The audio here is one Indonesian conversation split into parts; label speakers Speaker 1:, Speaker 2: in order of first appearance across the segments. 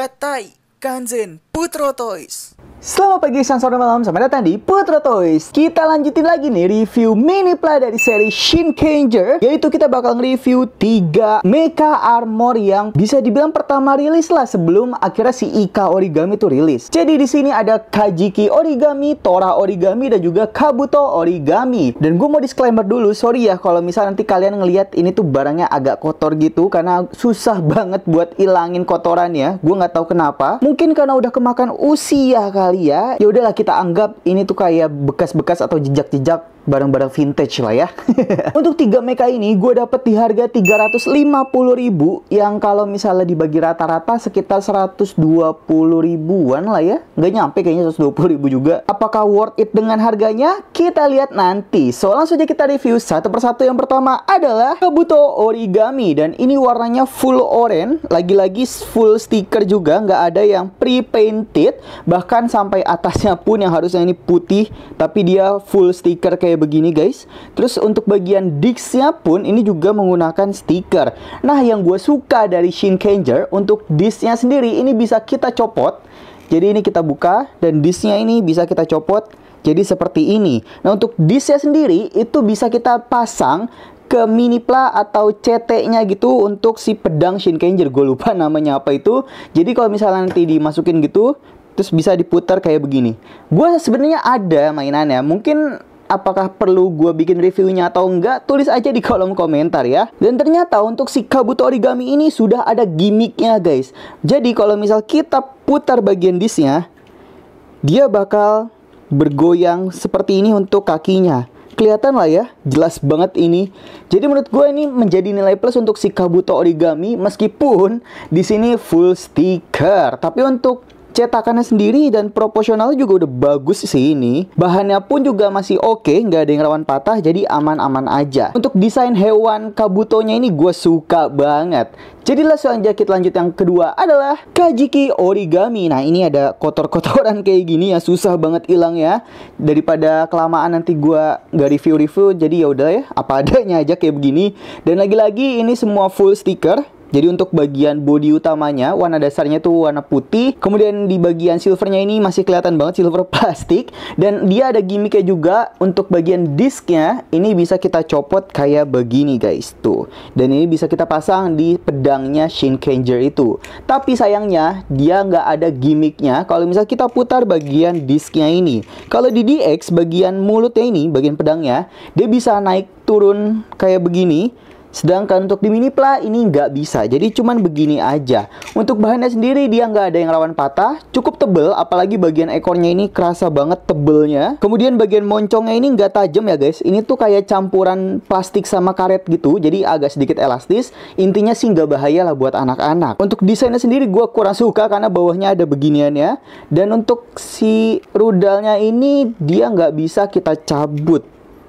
Speaker 1: Gatai Kanzen Putro Toys. Selamat pagi, siang, sore, malam. Selamat datang di Putra Toys. Kita lanjutin lagi nih review mini play dari seri Shin Kanger, yaitu kita bakal nge-review 3 Mecha Armor yang bisa dibilang pertama rilis lah sebelum akhirnya si Ika Origami itu rilis. Jadi di sini ada Kajiki Origami, Tora Origami dan juga Kabuto Origami. Dan gue mau disclaimer dulu, sorry ya kalau misal nanti kalian ngeliat ini tuh barangnya agak kotor gitu karena susah banget buat ilangin kotorannya. Gue nggak tahu kenapa. Mungkin karena udah kemakan usia kali kali ya. Ya udahlah kita anggap ini tuh kayak bekas-bekas atau jejak-jejak barang-barang vintage lah ya. Untuk tiga meka ini gue dapet di harga ribu yang kalau misalnya dibagi rata-rata sekitar 120 ribuan lah ya. Nggak nyampe kayaknya 120 ribu juga. Apakah worth it dengan harganya? Kita lihat nanti. So langsung aja kita review satu persatu. Yang pertama adalah Kabuto Origami dan ini warnanya full orange, lagi-lagi full stiker juga, nggak ada yang pre-painted bahkan sampai atasnya pun yang harusnya ini putih tapi dia full stiker kayak begini guys terus untuk bagian disknya pun ini juga menggunakan stiker nah yang gue suka dari Shinkanger untuk disknya sendiri ini bisa kita copot jadi ini kita buka dan disknya ini bisa kita copot jadi seperti ini nah untuk disknya sendiri itu bisa kita pasang ke mini pla atau CT-nya gitu untuk si pedang Shinkanger. Gue lupa namanya apa itu. Jadi kalau misalnya nanti dimasukin gitu, terus bisa diputar kayak begini. Gua sebenarnya ada mainannya, mungkin apakah perlu gue bikin reviewnya atau enggak, tulis aja di kolom komentar ya. Dan ternyata untuk si Kabuto Origami ini sudah ada gimmicknya guys. Jadi kalau misal kita putar bagian disnya, dia bakal bergoyang seperti ini untuk kakinya. Kelihatan lah ya, jelas banget ini. Jadi menurut gue ini menjadi nilai plus untuk si Kabuto Origami meskipun di sini full stiker. Tapi untuk cetakannya sendiri dan proporsionalnya juga udah bagus sih ini. Bahannya pun juga masih oke, okay, nggak ada yang rawan patah, jadi aman-aman aja. Untuk desain hewan kabutonya ini gue suka banget. Jadilah selanjutnya jaket lanjut yang kedua adalah Kajiki Origami. Nah ini ada kotor-kotoran kayak gini ya, susah banget hilang ya. Daripada kelamaan nanti gue nggak review-review, jadi ya udah ya, apa adanya aja kayak begini. Dan lagi-lagi ini semua full stiker jadi untuk bagian body utamanya, warna dasarnya tuh warna putih. Kemudian di bagian silvernya ini masih kelihatan banget silver plastik. Dan dia ada gimmicknya juga untuk bagian disknya, ini bisa kita copot kayak begini guys. Tuh. Dan ini bisa kita pasang di pedangnya Shin Shinkenger itu. Tapi sayangnya, dia nggak ada gimmicknya kalau misal kita putar bagian disknya ini. Kalau di DX, bagian mulutnya ini, bagian pedangnya, dia bisa naik turun kayak begini Sedangkan untuk di mini pla ini nggak bisa, jadi cuman begini aja. Untuk bahannya sendiri dia nggak ada yang rawan patah, cukup tebel, apalagi bagian ekornya ini kerasa banget tebelnya. Kemudian bagian moncongnya ini nggak tajam ya guys, ini tuh kayak campuran plastik sama karet gitu, jadi agak sedikit elastis. Intinya sih nggak bahaya lah buat anak-anak. Untuk desainnya sendiri gue kurang suka karena bawahnya ada beginiannya. Dan untuk si rudalnya ini dia nggak bisa kita cabut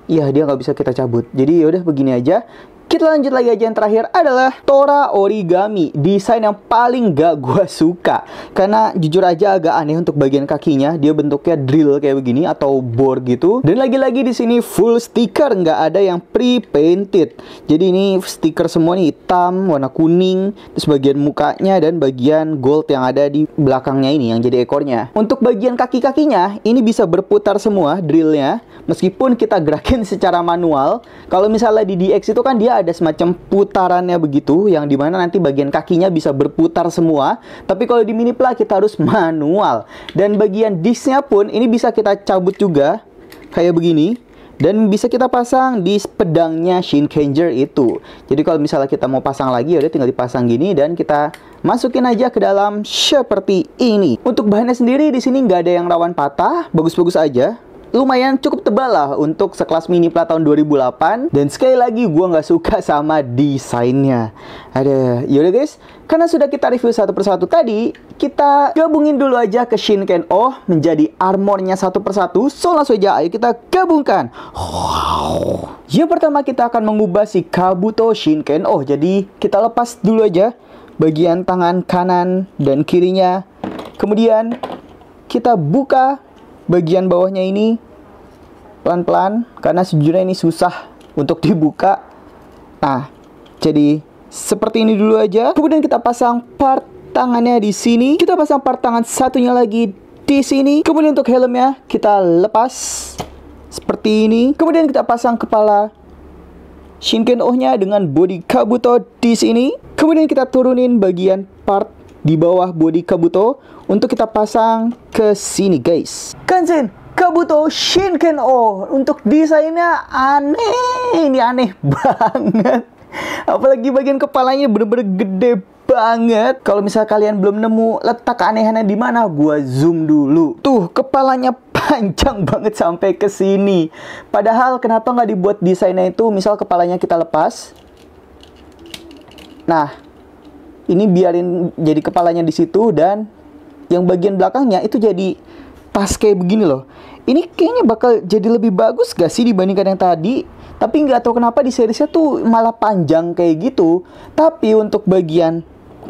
Speaker 1: Iya dia nggak bisa kita cabut jadi yaudah begini aja kita lanjut lagi aja yang terakhir adalah Tora Origami. Desain yang paling gak gue suka. Karena jujur aja agak aneh untuk bagian kakinya. Dia bentuknya drill kayak begini atau bor gitu. Dan lagi-lagi di sini full stiker. gak ada yang pre-painted. Jadi ini stiker semua nih hitam, warna kuning. Terus bagian mukanya dan bagian gold yang ada di belakangnya ini yang jadi ekornya. Untuk bagian kaki-kakinya ini bisa berputar semua drillnya. Meskipun kita gerakin secara manual. Kalau misalnya di DX itu kan dia ada semacam putarannya begitu yang dimana nanti bagian kakinya bisa berputar semua tapi kalau di mini plug kita harus manual dan bagian disknya pun ini bisa kita cabut juga kayak begini dan bisa kita pasang di pedangnya Shinkenger itu. Jadi kalau misalnya kita mau pasang lagi, udah tinggal dipasang gini dan kita masukin aja ke dalam seperti ini. Untuk bahannya sendiri di sini nggak ada yang rawan patah, bagus-bagus aja lumayan cukup tebal lah untuk sekelas mini plat tahun 2008 dan sekali lagi gue nggak suka sama desainnya ada yaudah guys karena sudah kita review satu persatu tadi kita gabungin dulu aja ke Shinken O oh, menjadi armornya satu persatu so langsung aja ayo kita gabungkan wow. yang pertama kita akan mengubah si Kabuto Shinken O oh, jadi kita lepas dulu aja bagian tangan kanan dan kirinya kemudian kita buka bagian bawahnya ini pelan-pelan karena sejujurnya ini susah untuk dibuka. Nah, jadi seperti ini dulu aja. Kemudian kita pasang part tangannya di sini. Kita pasang part tangan satunya lagi di sini. Kemudian untuk helmnya kita lepas seperti ini. Kemudian kita pasang kepala shinken Ohnya dengan body Kabuto di sini. Kemudian kita turunin bagian part di bawah bodi Kabuto untuk kita pasang ke sini guys. Kansen Kabuto Shinken O untuk desainnya aneh, ini aneh banget. Apalagi bagian kepalanya bener-bener gede banget. Kalau misal kalian belum nemu letak keanehannya di mana, gua zoom dulu. Tuh, kepalanya panjang banget sampai ke sini. Padahal kenapa nggak dibuat desainnya itu misal kepalanya kita lepas. Nah, ini biarin jadi kepalanya di situ dan yang bagian belakangnya itu jadi pas kayak begini loh. Ini kayaknya bakal jadi lebih bagus gak sih dibandingkan yang tadi? Tapi nggak tahu kenapa di seriesnya tuh malah panjang kayak gitu. Tapi untuk bagian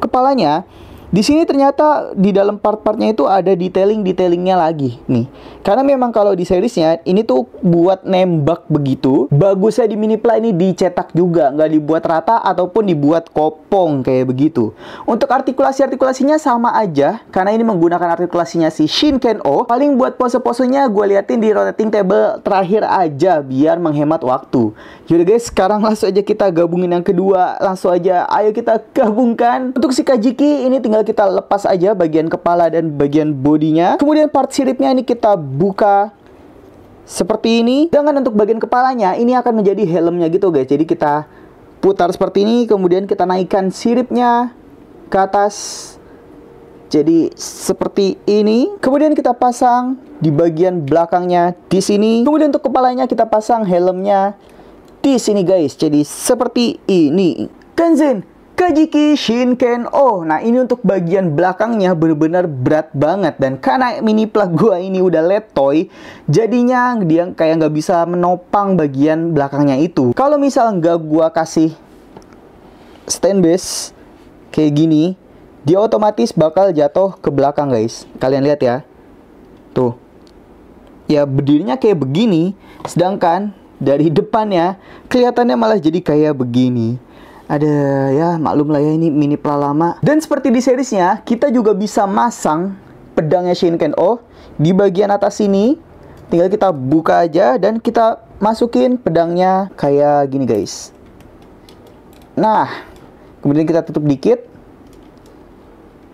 Speaker 1: kepalanya di sini ternyata di dalam part-partnya itu ada detailing-detailingnya lagi nih. Karena memang kalau di seriesnya ini tuh buat nembak begitu, bagusnya di mini play ini dicetak juga, nggak dibuat rata ataupun dibuat kopong kayak begitu. Untuk artikulasi-artikulasinya sama aja, karena ini menggunakan artikulasinya si Shinken O. Oh. Paling buat pose-posenya gue liatin di rotating table terakhir aja biar menghemat waktu. Jadi guys, sekarang langsung aja kita gabungin yang kedua. Langsung aja, ayo kita gabungkan. Untuk si Kajiki ini tinggal tinggal kita lepas aja bagian kepala dan bagian bodinya. Kemudian part siripnya ini kita buka seperti ini. Sedangkan untuk bagian kepalanya ini akan menjadi helmnya gitu guys. Jadi kita putar seperti ini, kemudian kita naikkan siripnya ke atas. Jadi seperti ini. Kemudian kita pasang di bagian belakangnya di sini. Kemudian untuk kepalanya kita pasang helmnya di sini guys. Jadi seperti ini. Kenzin, Kajiki Shinken O. Oh, nah ini untuk bagian belakangnya benar-benar berat banget dan karena mini plug gua ini udah letoy, jadinya dia kayak nggak bisa menopang bagian belakangnya itu. Kalau misal nggak gua kasih stand base kayak gini, dia otomatis bakal jatuh ke belakang guys. Kalian lihat ya, tuh. Ya berdirinya kayak begini, sedangkan dari depannya kelihatannya malah jadi kayak begini ada ya maklum lah ya ini mini pelalama. Dan seperti di seriesnya, kita juga bisa masang pedangnya Shinken-O oh di bagian atas sini. Tinggal kita buka aja dan kita masukin pedangnya kayak gini guys. Nah, kemudian kita tutup dikit.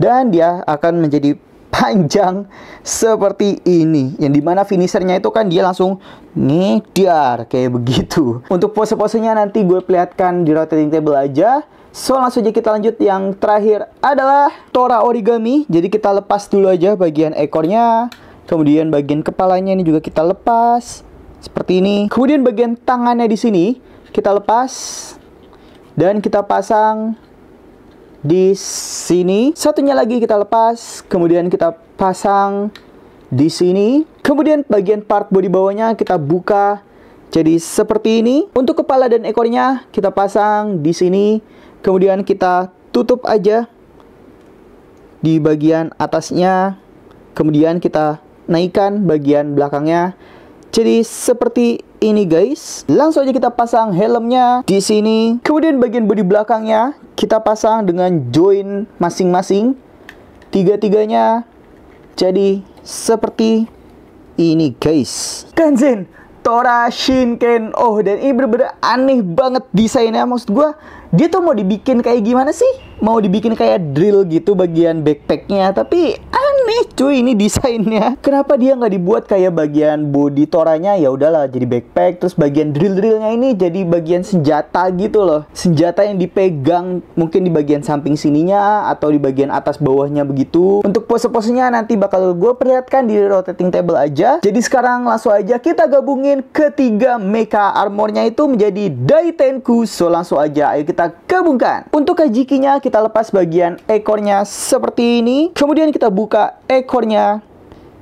Speaker 1: Dan dia akan menjadi panjang seperti ini. Yang dimana finishernya itu kan dia langsung ngedar kayak begitu. Untuk pose-posenya nanti gue perlihatkan di rotating table aja. So langsung aja kita lanjut yang terakhir adalah Tora origami. Jadi kita lepas dulu aja bagian ekornya. Kemudian bagian kepalanya ini juga kita lepas seperti ini. Kemudian bagian tangannya di sini kita lepas dan kita pasang di sini. Satunya lagi kita lepas, kemudian kita pasang di sini. Kemudian bagian part body bawahnya kita buka jadi seperti ini. Untuk kepala dan ekornya kita pasang di sini. Kemudian kita tutup aja di bagian atasnya. Kemudian kita naikkan bagian belakangnya. Jadi seperti ini guys. Langsung aja kita pasang helmnya di sini. Kemudian bagian bodi belakangnya kita pasang dengan join masing-masing. Tiga-tiganya jadi seperti ini guys. Kanzen Tora Shinken Oh dan ini bener-bener aneh banget desainnya Maksud gue dia tuh mau dibikin kayak gimana sih? Mau dibikin kayak drill gitu bagian backpacknya Tapi ah aneh cuy ini desainnya. Kenapa dia nggak dibuat kayak bagian body toranya ya udahlah jadi backpack terus bagian drill-drillnya ini jadi bagian senjata gitu loh. Senjata yang dipegang mungkin di bagian samping sininya atau di bagian atas bawahnya begitu. Untuk pose-posenya nanti bakal gue perlihatkan di rotating table aja. Jadi sekarang langsung aja kita gabungin ketiga mecha armornya itu menjadi Daitenku. So langsung aja ayo kita gabungkan. Untuk Kajikinya kita lepas bagian ekornya seperti ini. Kemudian kita buka ekornya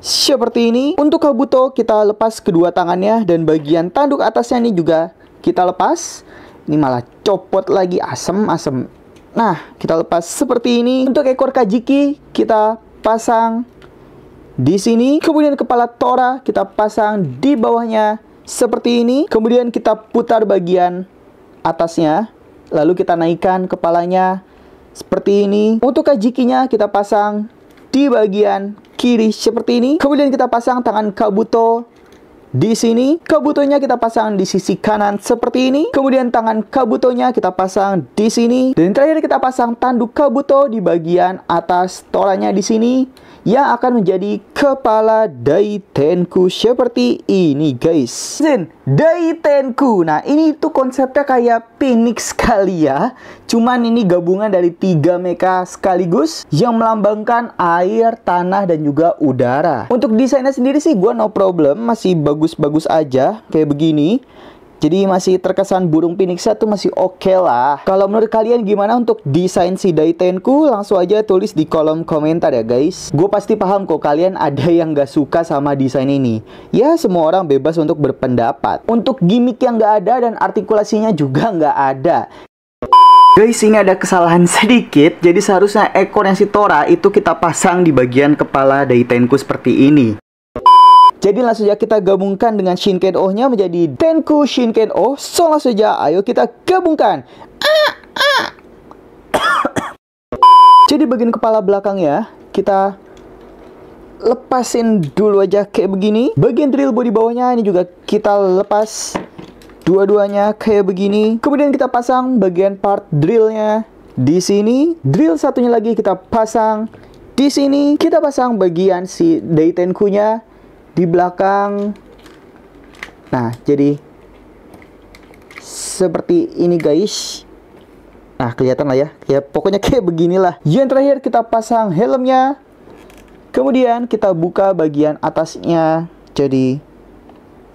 Speaker 1: seperti ini. Untuk Kabuto kita lepas kedua tangannya dan bagian tanduk atasnya ini juga kita lepas. Ini malah copot lagi asem-asem. Nah, kita lepas seperti ini. Untuk ekor Kajiki kita pasang di sini. Kemudian kepala Tora kita pasang di bawahnya seperti ini. Kemudian kita putar bagian atasnya. Lalu kita naikkan kepalanya seperti ini. Untuk kajikinya kita pasang di bagian kiri seperti ini. Kemudian kita pasang tangan kabuto di sini. Kabutonya kita pasang di sisi kanan seperti ini. Kemudian tangan kabutonya kita pasang di sini. Dan terakhir kita pasang tanduk kabuto di bagian atas tolanya di sini yang akan menjadi kepala Dai Tenku seperti ini guys. Zen Dai Tenku. Nah, ini tuh konsepnya kayak Phoenix kali ya. Cuman ini gabungan dari tiga meka sekaligus yang melambangkan air, tanah, dan juga udara. Untuk desainnya sendiri sih gua no problem, masih bagus-bagus aja kayak begini. Jadi masih terkesan burung Phoenixnya tuh masih oke okay lah. Kalau menurut kalian gimana untuk desain si Daitenku? Langsung aja tulis di kolom komentar ya guys. Gue pasti paham kok kalian ada yang gak suka sama desain ini. Ya semua orang bebas untuk berpendapat. Untuk gimmick yang gak ada dan artikulasinya juga gak ada. Guys, ini ada kesalahan sedikit. Jadi seharusnya ekor yang si Tora itu kita pasang di bagian kepala Daitenku seperti ini. Jadi langsung saja kita gabungkan dengan Shinken-O-nya menjadi Tenku Shinken-O. So langsung saja ayo kita gabungkan. Jadi bagian kepala belakang ya kita lepasin dulu aja kayak begini. Bagian drill body bawahnya ini juga kita lepas dua-duanya kayak begini. Kemudian kita pasang bagian part drillnya di sini. Drill satunya lagi kita pasang di sini. Kita pasang bagian si daytenku nya di belakang nah jadi seperti ini guys nah kelihatan lah ya ya pokoknya kayak beginilah yang terakhir kita pasang helmnya kemudian kita buka bagian atasnya jadi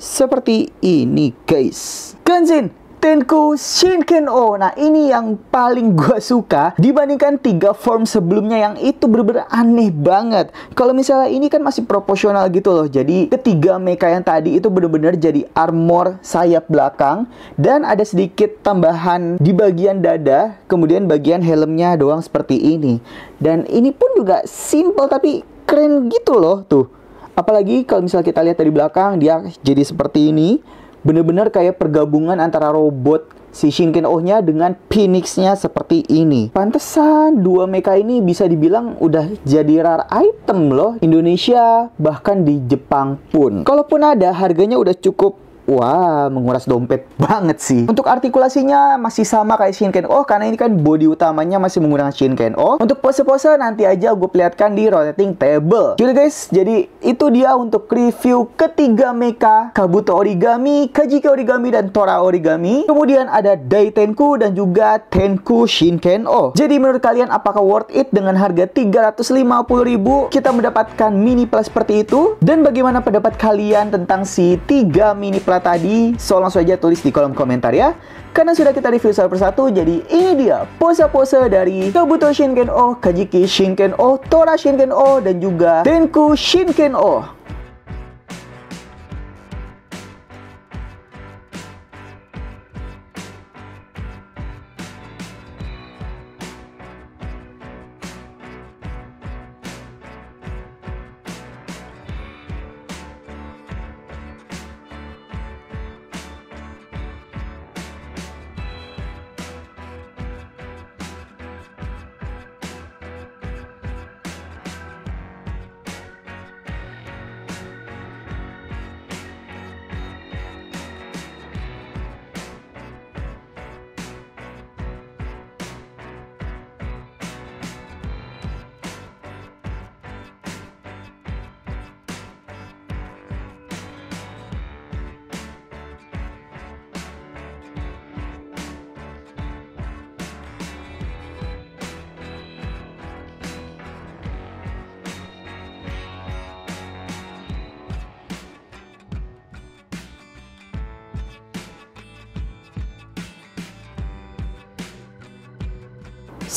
Speaker 1: seperti ini guys Kenzin Tenku Shinken-O. Oh. Nah, ini yang paling gue suka dibandingkan tiga form sebelumnya yang itu bener-bener aneh banget. Kalau misalnya ini kan masih proporsional gitu loh. Jadi, ketiga mecha yang tadi itu bener-bener jadi armor sayap belakang dan ada sedikit tambahan di bagian dada, kemudian bagian helmnya doang seperti ini. Dan ini pun juga simple tapi keren gitu loh tuh. Apalagi kalau misalnya kita lihat dari belakang dia jadi seperti ini benar-benar kayak pergabungan antara robot si Shinken Oh-nya dengan Phoenix-nya seperti ini. Pantesan dua mecha ini bisa dibilang udah jadi rare item loh Indonesia bahkan di Jepang pun. Kalaupun ada harganya udah cukup Wah, menguras dompet banget sih. Untuk artikulasinya masih sama kayak Shinken Oh, karena ini kan body utamanya masih menggunakan Shinken Oh. Untuk pose-pose nanti aja gue perlihatkan di rotating table. Jadi guys, jadi itu dia untuk review ketiga mecha Kabuto Origami, Kajiki Origami, dan Tora Origami. Kemudian ada Daitenku dan juga Tenku Shinken Oh. Jadi menurut kalian apakah worth it dengan harga ribu kita mendapatkan mini plus seperti itu? Dan bagaimana pendapat kalian tentang si tiga mini plus tadi, so langsung aja tulis di kolom komentar ya. Karena sudah kita review satu persatu, jadi ini dia pose-pose dari Kabuto Shinken-O, Kajiki Shinken-O, Tora Shinken-O, dan juga Denku Shinken-O.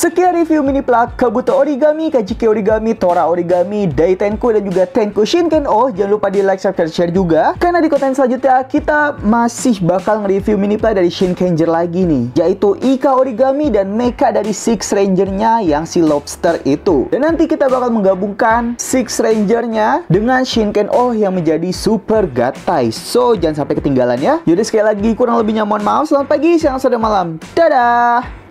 Speaker 1: Sekian review mini plug Kabuto Origami, Kajiki Origami, Tora Origami, Dai Tenko dan juga Tenko Shinken Oh. Jangan lupa di like, subscribe, share juga karena di konten selanjutnya kita masih bakal nge-review mini plug dari Shinkenger lagi nih, yaitu Ika Origami dan Mecha dari Six Ranger-nya yang si lobster itu. Dan nanti kita bakal menggabungkan Six Ranger-nya dengan Shinken Oh yang menjadi Super Gatai. So, jangan sampai ketinggalan ya. Yaudah sekali lagi kurang lebihnya mohon maaf. Selamat pagi, siang, sore, malam. Dadah!